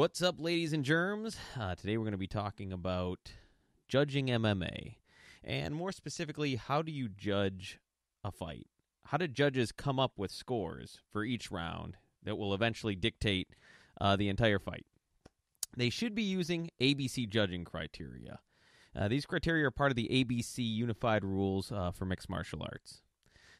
What's up, ladies and germs? Uh, today we're going to be talking about judging MMA, and more specifically, how do you judge a fight? How do judges come up with scores for each round that will eventually dictate uh, the entire fight? They should be using ABC judging criteria. Uh, these criteria are part of the ABC Unified Rules uh, for Mixed Martial Arts.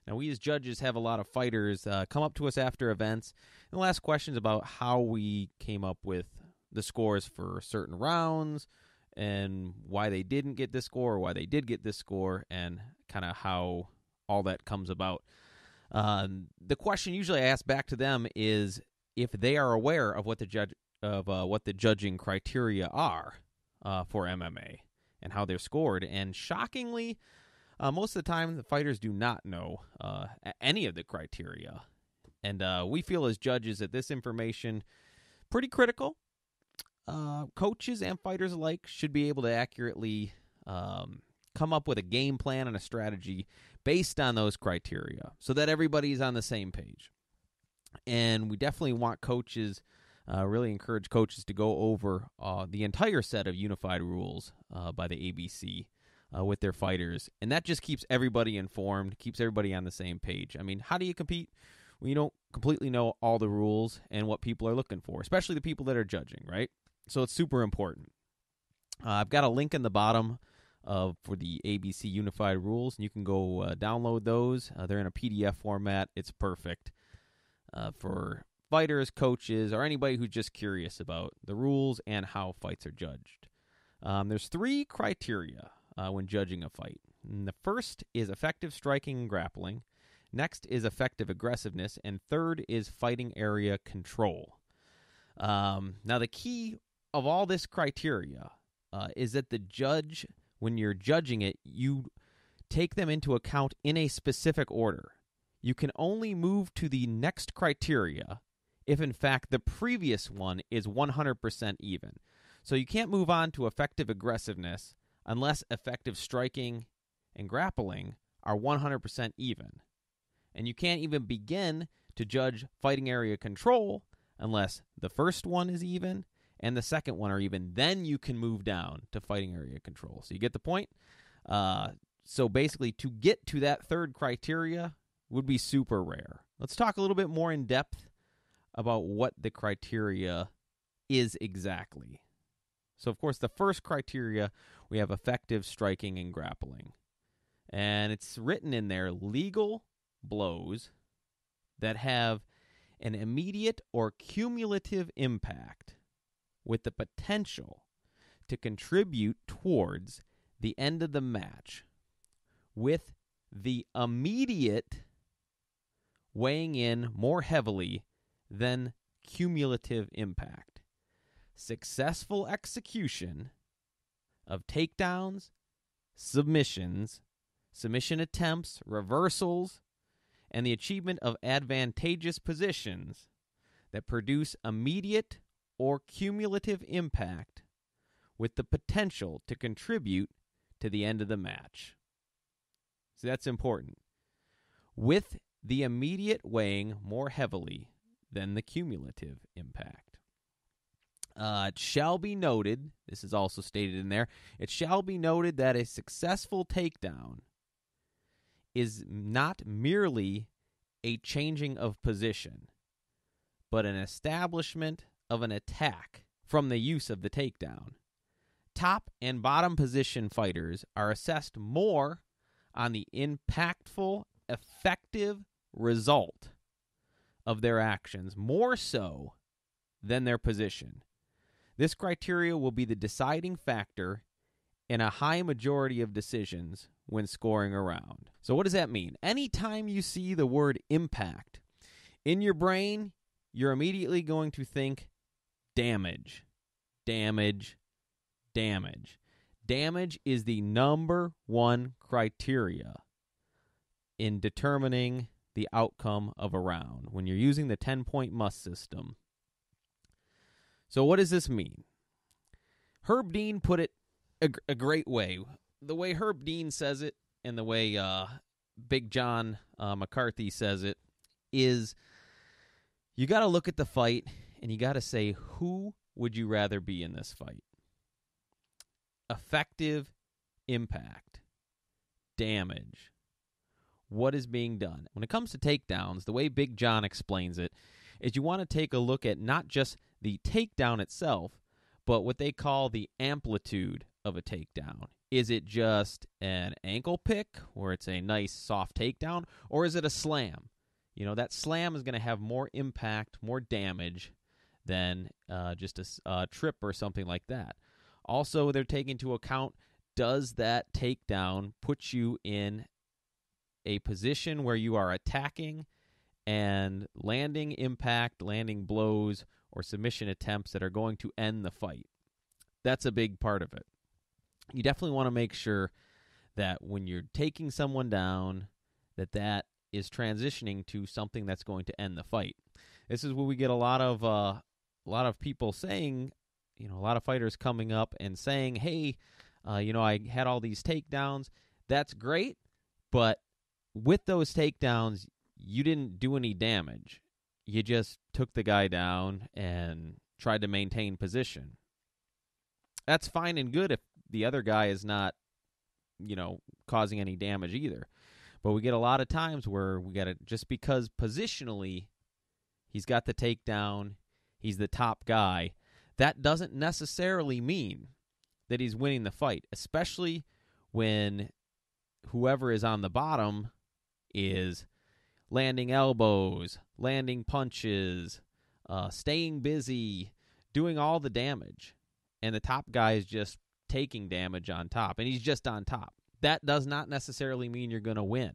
Now, we as judges have a lot of fighters uh, come up to us after events and will ask questions about how we came up with the scores for certain rounds and why they didn't get this score, why they did get this score, and kind of how all that comes about. Um, the question usually I ask back to them is if they are aware of what the judge of uh, what the judging criteria are uh, for MMA and how they're scored. And shockingly, uh, most of the time the fighters do not know uh, any of the criteria. And uh, we feel as judges that this information pretty critical uh, coaches and fighters alike should be able to accurately um, come up with a game plan and a strategy based on those criteria so that everybody's on the same page. And we definitely want coaches, uh, really encourage coaches to go over uh, the entire set of unified rules uh, by the ABC. Uh, with their fighters, and that just keeps everybody informed, keeps everybody on the same page. I mean, how do you compete when you don't completely know all the rules and what people are looking for, especially the people that are judging, right? So it's super important. Uh, I've got a link in the bottom uh, for the ABC Unified Rules, and you can go uh, download those. Uh, they're in a PDF format. It's perfect uh, for fighters, coaches, or anybody who's just curious about the rules and how fights are judged. Um, there's three criteria uh, when judging a fight. And the first is effective striking and grappling. Next is effective aggressiveness, and third is fighting area control. Um, now, the key of all this criteria uh, is that the judge, when you're judging it, you take them into account in a specific order. You can only move to the next criteria if, in fact, the previous one is 100% even. So you can't move on to effective aggressiveness unless effective striking and grappling are 100% even. And you can't even begin to judge fighting area control unless the first one is even and the second one are even, then you can move down to fighting area control. So you get the point? Uh, so basically, to get to that third criteria would be super rare. Let's talk a little bit more in depth about what the criteria is exactly. So, of course, the first criteria we have effective striking and grappling. And it's written in there legal blows that have an immediate or cumulative impact with the potential to contribute towards the end of the match with the immediate weighing in more heavily than cumulative impact. Successful execution of takedowns, submissions, submission attempts, reversals, and the achievement of advantageous positions that produce immediate or cumulative impact with the potential to contribute to the end of the match. So that's important. With the immediate weighing more heavily than the cumulative impact. Uh, it shall be noted, this is also stated in there, it shall be noted that a successful takedown is not merely a changing of position, but an establishment of an attack from the use of the takedown. Top and bottom position fighters are assessed more on the impactful, effective result of their actions, more so than their position. This criteria will be the deciding factor in a high majority of decisions when scoring a round. So, what does that mean? Anytime you see the word impact in your brain, you're immediately going to think damage. Damage. Damage. Damage is the number one criteria in determining the outcome of a round when you're using the 10 point must system. So, what does this mean? Herb Dean put it a, a great way. The way Herb Dean says it and the way uh, Big John uh, McCarthy says it is you got to look at the fight and you got to say who would you rather be in this fight? Effective impact, damage, what is being done. When it comes to takedowns, the way Big John explains it is you want to take a look at not just the takedown itself, but what they call the amplitude of a takedown. Is it just an ankle pick where it's a nice soft takedown, or is it a slam? You know, that slam is going to have more impact, more damage than uh, just a trip or something like that. Also, they're taking into account does that takedown put you in a position where you are attacking and landing impact, landing blows, or submission attempts that are going to end the fight? That's a big part of it. You definitely want to make sure that when you're taking someone down, that that is transitioning to something that's going to end the fight. This is where we get a lot of uh, a lot of people saying, you know, a lot of fighters coming up and saying, hey, uh, you know, I had all these takedowns. That's great, but with those takedowns, you didn't do any damage. You just took the guy down and tried to maintain position. That's fine and good if the other guy is not, you know, causing any damage either. But we get a lot of times where we got to, just because positionally he's got the takedown, he's the top guy, that doesn't necessarily mean that he's winning the fight, especially when whoever is on the bottom is landing elbows, landing punches, uh, staying busy, doing all the damage. And the top guy is just taking damage on top, and he's just on top. That does not necessarily mean you're going to win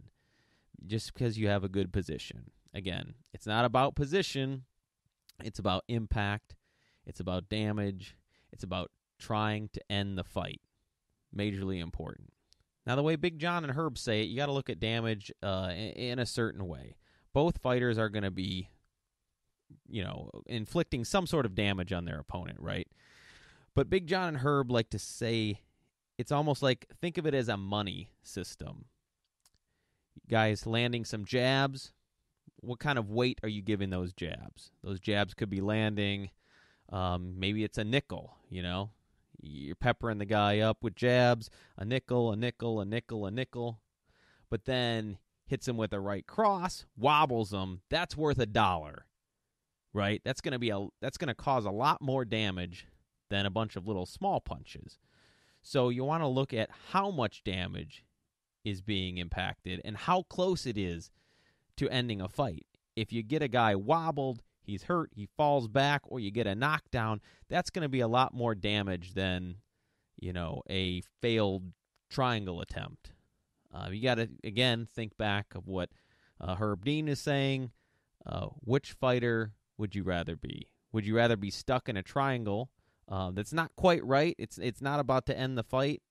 just because you have a good position. Again, it's not about position, it's about impact, it's about damage, it's about trying to end the fight. Majorly important. Now, the way Big John and Herb say it, you got to look at damage uh, in a certain way. Both fighters are going to be, you know, inflicting some sort of damage on their opponent, right? But Big John and Herb like to say it's almost like think of it as a money system. Guys landing some jabs, what kind of weight are you giving those jabs? Those jabs could be landing. Um, maybe it's a nickel. You know, you're peppering the guy up with jabs, a nickel, a nickel, a nickel, a nickel, but then hits him with a right cross, wobbles him. That's worth a dollar, right? That's gonna be a that's gonna cause a lot more damage than a bunch of little small punches. So you want to look at how much damage is being impacted and how close it is to ending a fight. If you get a guy wobbled, he's hurt, he falls back, or you get a knockdown, that's going to be a lot more damage than, you know, a failed triangle attempt. Uh, you got to, again, think back of what uh, Herb Dean is saying. Uh, which fighter would you rather be? Would you rather be stuck in a triangle uh, that's not quite right? It's it's not about to end the fight.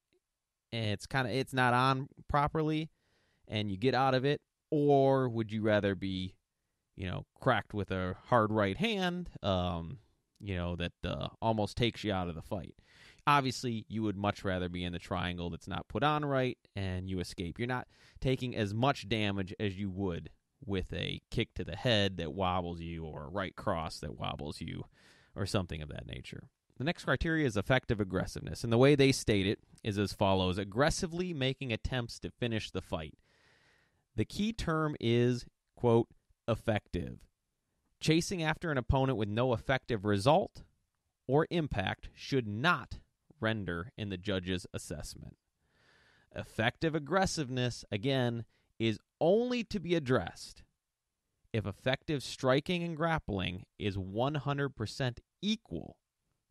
And it's kind of it's not on properly, and you get out of it, or would you rather be, you know, cracked with a hard right hand, um, you know, that uh, almost takes you out of the fight? Obviously, you would much rather be in the triangle that's not put on right and you escape. You're not taking as much damage as you would with a kick to the head that wobbles you or a right cross that wobbles you or something of that nature. The next criteria is effective aggressiveness, and the way they state it is as follows aggressively making attempts to finish the fight. The key term is, quote, effective. Chasing after an opponent with no effective result or impact should not render in the judge's assessment. Effective aggressiveness, again, is only to be addressed if effective striking and grappling is 100% equal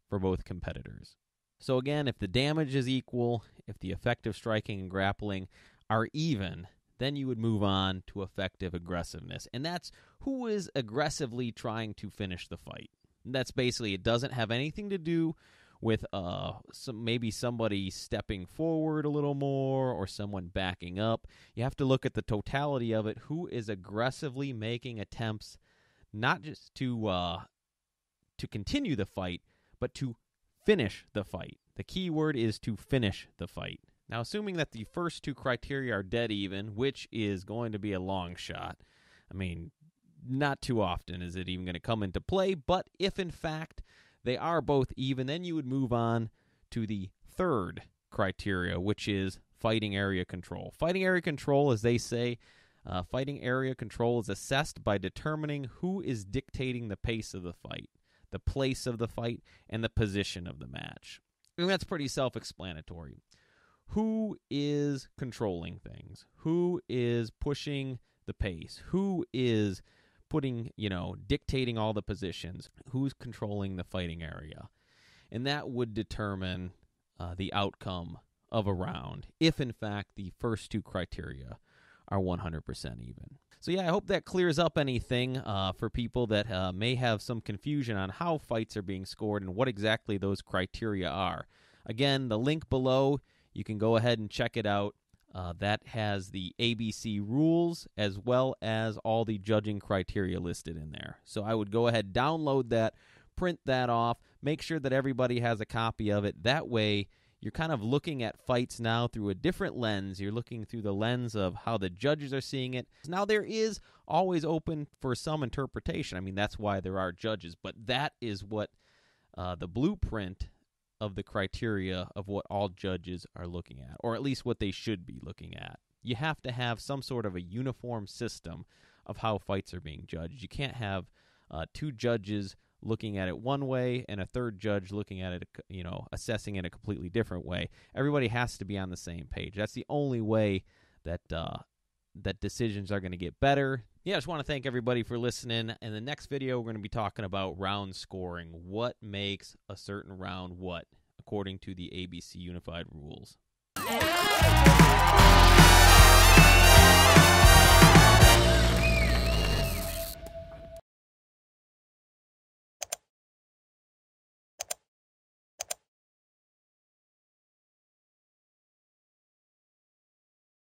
for both competitors. So, again, if the damage is equal, if the effective striking and grappling are even, then you would move on to effective aggressiveness. And that's who is aggressively trying to finish the fight. that's basically it doesn't have anything to do with uh some maybe somebody stepping forward a little more or someone backing up. You have to look at the totality of it. Who is aggressively making attempts not just to uh to continue the fight, but to finish the fight. The key word is to finish the fight. Now, assuming that the first two criteria are dead even, which is going to be a long shot, I mean, not too often is it even going to come into play, but if in fact they are both even, then you would move on to the third criteria, which is fighting area control. Fighting area control, as they say, uh, fighting area control is assessed by determining who is dictating the pace of the fight, the place of the fight, and the position of the match. I mean, that's pretty self explanatory who is controlling things? Who is pushing the pace? Who is putting, you know, dictating all the positions? Who's controlling the fighting area? And that would determine uh, the outcome of a round if, in fact, the first two criteria are 100% even. So, yeah, I hope that clears up anything uh, for people that uh, may have some confusion on how fights are being scored and what exactly those criteria are. Again, the link below you can go ahead and check it out. Uh, that has the ABC rules as well as all the judging criteria listed in there. So I would go ahead, download that, print that off, make sure that everybody has a copy of it. That way, you're kind of looking at fights now through a different lens. You're looking through the lens of how the judges are seeing it. Now, there is always open for some interpretation. I mean, that's why there are judges, but that is what uh, the blueprint of the criteria of what all judges are looking at, or at least what they should be looking at. You have to have some sort of a uniform system of how fights are being judged. You can't have uh, two judges looking at it one way and a third judge looking at it, you know, assessing it a completely different way. Everybody has to be on the same page. That's the only way that uh, that decisions are going to get better, yeah, I just want to thank everybody for listening. In the next video, we're going to be talking about round scoring. What makes a certain round what, according to the ABC Unified rules.